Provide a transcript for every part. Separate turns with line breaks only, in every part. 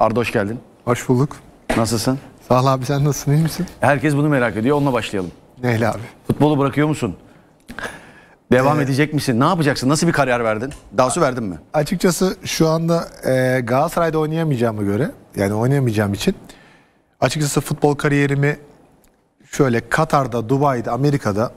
Arda hoş geldin. Hoş bulduk. Nasılsın? Sağ ol abi sen nasılsın iyi misin? Herkes bunu merak ediyor onunla başlayalım. Neyle abi? Futbolu bırakıyor musun? Devam ee, edecek misin? Ne yapacaksın? Nasıl bir kariyer verdin? Dansı verdin mi?
Açıkçası şu anda e, Galatasaray'da oynayamayacağımı göre yani oynayamayacağım için açıkçası futbol kariyerimi şöyle Katar'da, Dubai'de, Amerika'da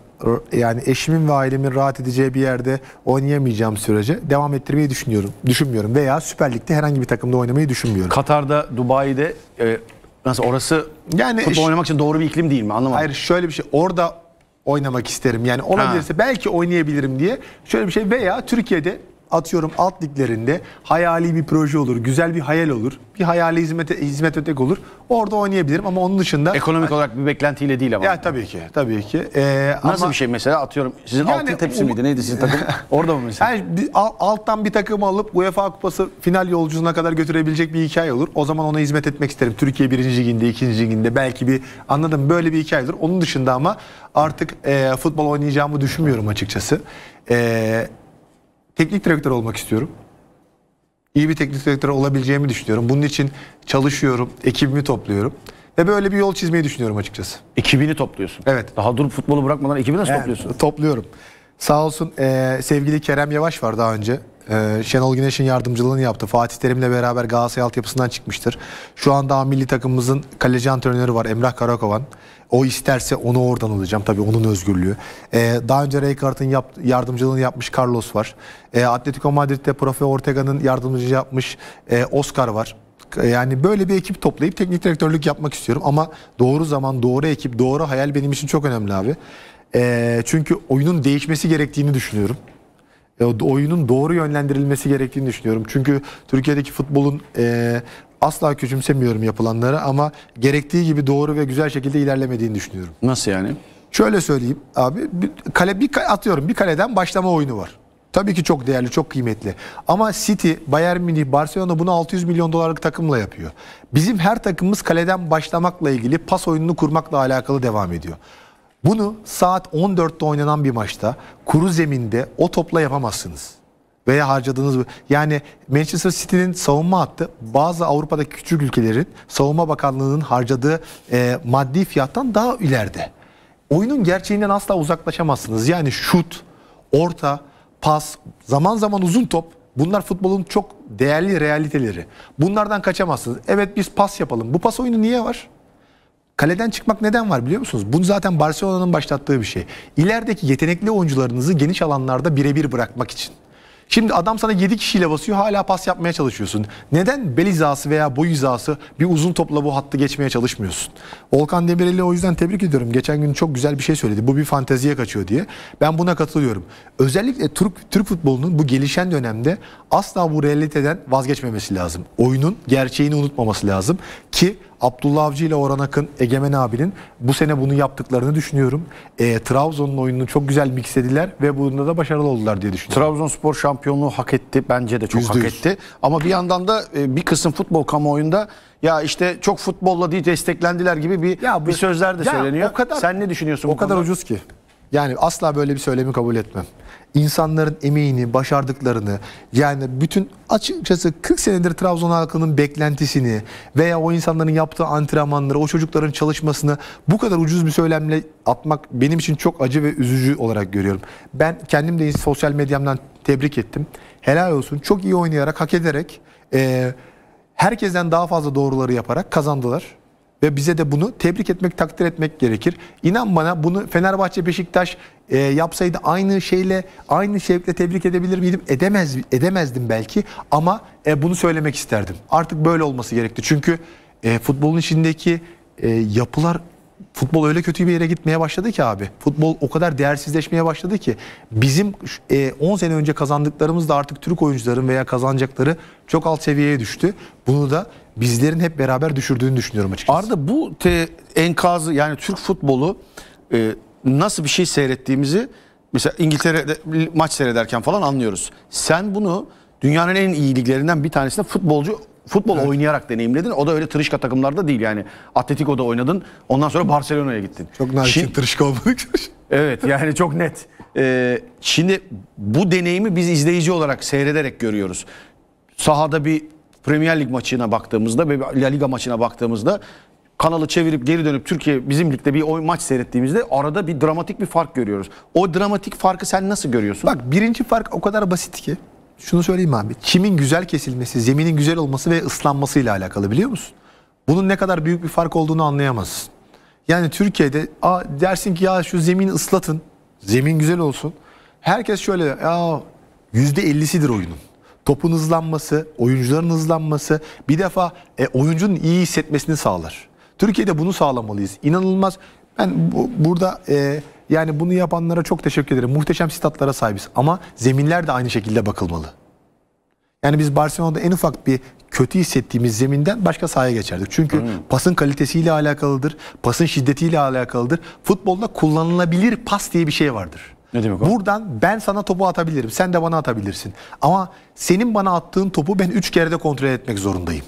yani eşimin ve ailemin rahat edeceği bir yerde oynayamayacağım sürece devam ettirmeyi düşünüyorum. Düşünmüyorum veya Süper Lig'de herhangi bir takımda oynamayı düşünmüyorum. Katar'da, Dubai'de e, nasıl orası yani futbol oynamak için doğru bir iklim değil mi? Anlamadım. Hayır şöyle bir şey. Orada oynamak isterim. Yani olabilirse ha. belki oynayabilirim diye. Şöyle bir şey veya Türkiye'de atıyorum alt liglerinde hayali bir proje olur, güzel bir hayal olur. Bir hayali hizmet, hizmet ötek olur. Orada oynayabilirim ama onun dışında... Ekonomik olarak bir beklentiyle değil ama. Ya tabii ki, tabii ki. Ee, Nasıl ama, bir şey mesela atıyorum sizin yani, altın tepsi miydi neydi sizin takım? Orada mı mesela? Yani, alttan bir takım alıp UEFA Kupası final yolcusuna kadar götürebilecek bir hikaye olur. O zaman ona hizmet etmek isterim. Türkiye birinci liginde, ikinci liginde belki bir anladım böyle bir hikayedir. Onun dışında ama artık e, futbol oynayacağımı düşünmüyorum açıkçası. Eee teknik direktör olmak istiyorum. İyi bir teknik direktör olabileceğimi düşünüyorum. Bunun için çalışıyorum, ekibimi topluyorum. Ve böyle bir yol çizmeyi düşünüyorum açıkçası. Ekibini topluyorsun. Evet. Daha durup futbolu bırakmadan ekibi nasıl evet, topluyorsun? Topluyorum. Sağ olsun e, sevgili Kerem Yavaş var daha önce e, Şenol Güneş'in yardımcılığını yaptı. Fatih Terim'le beraber Galatasaray altyapısından çıkmıştır. Şu anda milli takımımızın kaleci antrenörü var Emrah Karakovan. O isterse onu oradan alacağım. Tabii onun özgürlüğü. Ee, daha önce Raykart'ın yap, yardımcılığını yapmış Carlos var. Ee, Atletico Madrid'de Profe Ortega'nın yardımcı yapmış e, Oscar var. Yani böyle bir ekip toplayıp teknik direktörlük yapmak istiyorum. Ama doğru zaman, doğru ekip, doğru hayal benim için çok önemli abi. Ee, çünkü oyunun değişmesi gerektiğini düşünüyorum oyunun doğru yönlendirilmesi gerektiğini düşünüyorum. Çünkü Türkiye'deki futbolun e, asla küçümsemiyorum yapılanları ama gerektiği gibi doğru ve güzel şekilde ilerlemediğini düşünüyorum. Nasıl yani? Şöyle söyleyeyim abi bir kale bir atıyorum bir kaleden başlama oyunu var. Tabii ki çok değerli, çok kıymetli. Ama City, Bayern Münih, Barcelona bunu 600 milyon dolarlık takımla yapıyor. Bizim her takımımız kaleden başlamakla ilgili pas oyununu kurmakla alakalı devam ediyor. Bunu saat 14'te oynanan bir maçta kuru zeminde o topla yapamazsınız. Veya harcadığınız yani Manchester City'nin savunma hattı bazı Avrupa'daki küçük ülkelerin savunma bakanlığının harcadığı e, maddi fiyattan daha ileride. Oyunun gerçeğinden asla uzaklaşamazsınız. Yani şut, orta, pas, zaman zaman uzun top bunlar futbolun çok değerli realiteleri. Bunlardan kaçamazsınız. Evet biz pas yapalım. Bu pas oyunu niye var? Kaleden çıkmak neden var biliyor musunuz? Bu zaten Barcelona'nın başlattığı bir şey. İlerideki yetenekli oyuncularınızı geniş alanlarda birebir bırakmak için. Şimdi adam sana 7 kişiyle basıyor hala pas yapmaya çalışıyorsun. Neden bel hizası veya boy hizası bir uzun topla bu hattı geçmeye çalışmıyorsun? Volkan Demirel'i o yüzden tebrik ediyorum. Geçen gün çok güzel bir şey söyledi. Bu bir fanteziye kaçıyor diye. Ben buna katılıyorum. Özellikle Türk, Türk futbolunun bu gelişen dönemde asla bu realiteden vazgeçmemesi lazım. Oyunun gerçeğini unutmaması lazım ki Abdullah Avcı ile Orhan Akın, Egemen abinin bu sene bunu yaptıklarını düşünüyorum. E, Trabzon'un oyununu çok güzel mixlediler ve bunda da başarılı oldular diye düşünüyorum.
Trabzonspor şampiyonluğu hak etti. Bence de çok %100. hak etti. Ama bir yandan da e, bir kısım futbol kamuoyunda ya işte çok futbolla değil desteklendiler gibi bir ya bu, bir sözler de ya söyleniyor. O kadar, Sen ne
düşünüyorsun o bu kadar konuda? ucuz ki. Yani asla böyle bir söylemi kabul etmem. İnsanların emeğini, başardıklarını yani bütün açıkçası 40 senedir Trabzon halkının beklentisini veya o insanların yaptığı antrenmanları, o çocukların çalışmasını bu kadar ucuz bir söylemle atmak benim için çok acı ve üzücü olarak görüyorum. Ben kendim de sosyal medyamdan tebrik ettim. Helal olsun. Çok iyi oynayarak, hak ederek, e, herkesten daha fazla doğruları yaparak kazandılar ve bize de bunu tebrik etmek, takdir etmek gerekir. İnan bana bunu Fenerbahçe, Beşiktaş e, yapsaydı aynı şeyle, aynı şevkle tebrik edebilir miydim? Edemez, edemezdim belki ama e, bunu söylemek isterdim. Artık böyle olması gerekti. Çünkü e, futbolun içindeki e, yapılar futbol öyle kötü bir yere gitmeye başladı ki abi. Futbol o kadar değersizleşmeye başladı ki bizim e, 10 sene önce kazandıklarımız da artık Türk oyuncuların veya kazanacakları çok alt seviyeye düştü. Bunu da bizlerin hep beraber düşürdüğünü düşünüyorum açıkçası. Arda bu te, enkazı yani Türk futbolu
e, nasıl bir şey seyrettiğimizi mesela İngiltere'de maç seyrederken falan anlıyoruz. Sen bunu dünyanın en iyi liglerinden bir tanesinde futbolcu futbol evet. oynayarak deneyimledin. O da öyle tırışka takımlarda değil yani. Atletico'da oynadın. Ondan sonra Barcelona'ya gittin. Çok nazik Şimdi, tırışka olmadık. evet yani çok net. Ee, şimdi bu deneyimi biz izleyici olarak seyrederek görüyoruz. Sahada bir Premier Lig maçına baktığımızda ve La Liga maçına baktığımızda kanalı çevirip geri dönüp Türkiye bizim ligde bir oy maç seyrettiğimizde
arada bir dramatik bir fark görüyoruz. O dramatik farkı sen nasıl görüyorsun? Bak birinci fark o kadar basit ki şunu söyleyeyim abi. Çimin güzel kesilmesi, zeminin güzel olması ve ıslanması ile alakalı biliyor musun? Bunun ne kadar büyük bir fark olduğunu anlayamazsın. Yani Türkiye'de a, dersin ki ya şu zemin ıslatın. Zemin güzel olsun. Herkes şöyle ya %50'sidir oyunun. Topun hızlanması, oyuncuların hızlanması bir defa e, oyuncunun iyi hissetmesini sağlar. Türkiye'de bunu sağlamalıyız. İnanılmaz. Ben bu, burada e, yani bunu yapanlara çok teşekkür ederim. Muhteşem statlara sahibiz ama zeminler de aynı şekilde bakılmalı. Yani biz Barcelona'da en ufak bir kötü hissettiğimiz zeminden başka sahaya geçerdik. Çünkü hmm. pasın kalitesiyle alakalıdır, pasın şiddetiyle alakalıdır. Futbolda kullanılabilir pas diye bir şey vardır. Ne demek o? Buradan ben sana topu atabilirim, sen de bana atabilirsin. Ama senin bana attığın topu ben 3 kere de kontrol etmek zorundayım.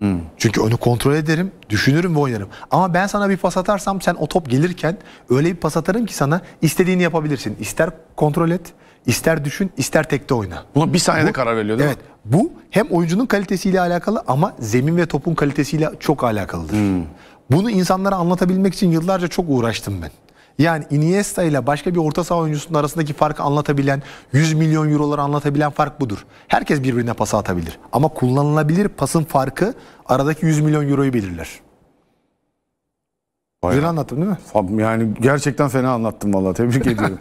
Hmm. Çünkü onu kontrol ederim, düşünürüm ve oynarım. Ama ben sana bir pas atarsam sen o top gelirken öyle bir pas atarım ki sana istediğini yapabilirsin. İster kontrol et, ister düşün, ister tekte oyna. Buna bir saniyede bu, karar veriliyor değil evet, mi? Bu hem oyuncunun kalitesiyle alakalı ama zemin ve topun kalitesiyle çok alakalıdır. Hmm. Bunu insanlara anlatabilmek için yıllarca çok uğraştım ben. Yani Iniesta ile başka bir orta saha oyuncusunun arasındaki farkı anlatabilen, 100 milyon euroları anlatabilen fark budur. Herkes birbirine pas atabilir. Ama kullanılabilir pasın farkı aradaki 100 milyon euroyu belirler. Güzel anlattım değil mi? Yani
gerçekten fena anlattım vallahi tebrik ediyorum.